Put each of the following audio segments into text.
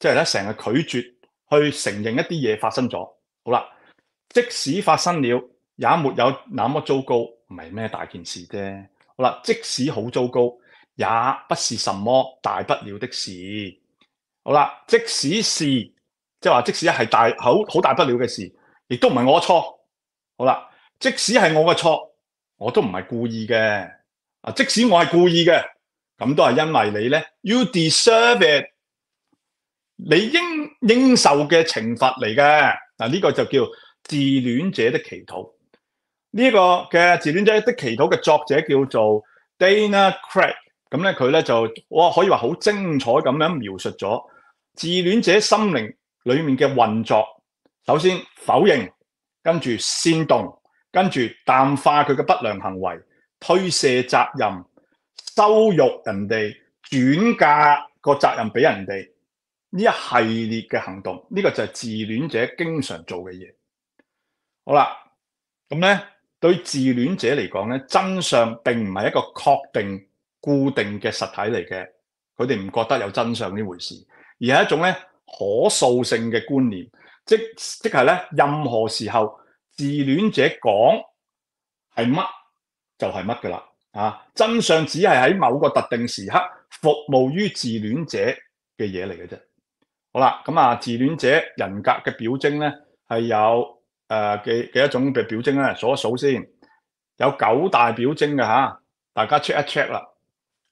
即係咧，成日拒絕去承認一啲嘢發生咗。好啦，即使發生了，也没有那麼糟糕，唔係咩大件事啫。好啦，即使好糟糕，也不是什麼大不了的事。好啦，即使是即係話，即使係大好好大不了嘅事，亦都唔係我錯。好啦，即使係我嘅錯，我都唔係故意嘅。啊，即使我係故意嘅，咁都係因為你咧。You deserve it。你應应受嘅懲罰嚟嘅嗱，呢個就叫自戀者的祈禱。呢個嘅自戀者的祈禱嘅作者叫做 Dana Craig，咁咧佢咧就哇可以話好精彩咁樣描述咗自戀者心靈里面嘅運作。首先否認，跟住煽動，跟住淡化佢嘅不良行為，推卸責任，羞辱人哋，轉嫁個責任俾人哋。呢一系列嘅行动，呢个就系自恋者经常做嘅嘢。好啦，咁咧对自恋者嚟讲咧，真相并唔系一个确定、固定嘅实体嚟嘅，佢哋唔觉得有真相呢回事，而系一种咧可塑性嘅观念，即即系咧，任何时候自恋者讲系乜就系乜噶啦，啊，真相只系喺某个特定时刻服务于自恋者嘅嘢嚟嘅啫。好啦，咁啊，自恋者人格嘅表征咧，系有诶几几一种嘅表征咧，数一数先，有九大表征嘅吓，大家 check 一 check 啦。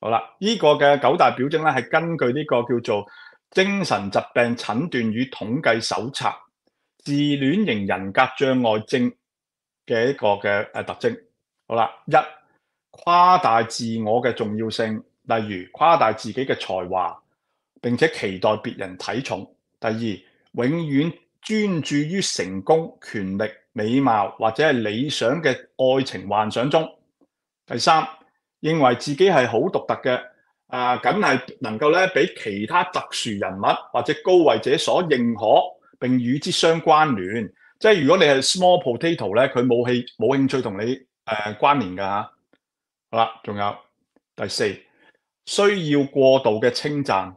好啦，呢个嘅九大表征咧，系根据呢个叫做《精神疾病诊断与统计手册》自恋型人格障碍症嘅一个嘅诶特征。好啦，一夸大自我嘅重要性，例如夸大自己嘅才华。并且期待別人睇重。第二，永遠專注於成功、權力、美貌或者係理想嘅愛情幻想中。第三，認為自己係好獨特嘅，啊，僅係能夠咧俾其他特殊人物或者高位者所認可並與之相關聯。即係如果你係 small potato 咧，佢冇興冇兴趣同你誒關聯㗎吓。好啦，仲有第四，需要過度嘅稱讚。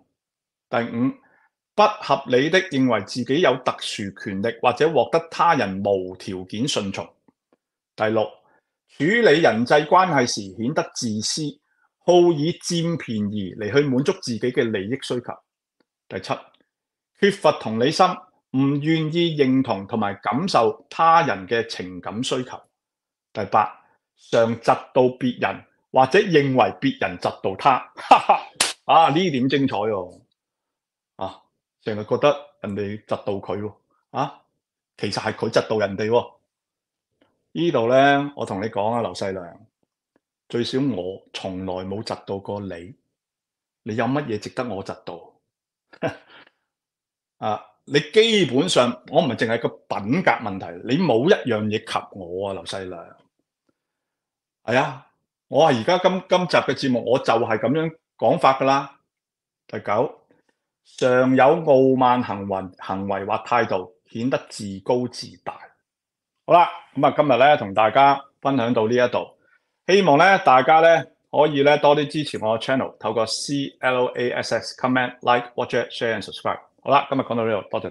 第五，不合理的认为自己有特殊权力或者获得他人无条件顺从。第六，处理人际关系时显得自私，好以占便宜嚟去满足自己嘅利益需求。第七，缺乏同理心，唔愿意认同同埋感受他人嘅情感需求。第八，常窒到别人或者认为别人窒到他，哈啊呢点精彩哦！啊！成日觉得人哋窒到佢喎，啊，其实系佢窒到人哋喎。呢度咧，我同你讲啊，刘世良，最少我从来冇窒到过你。你有乜嘢值得我窒到？啊！你基本上，我唔系净系个品格问题，你冇一样嘢及我啊，刘世良。系啊，我系而家今今集嘅节目，我就系咁样讲法噶啦。第九。常有傲慢行云行为或态度，显得自高自大。好啦，咁啊，今日咧同大家分享到呢一度，希望咧大家咧可以咧多啲支持我 channel，透过 C L A S S comment like watch share and subscribe。好啦，今日讲到呢度，多谢。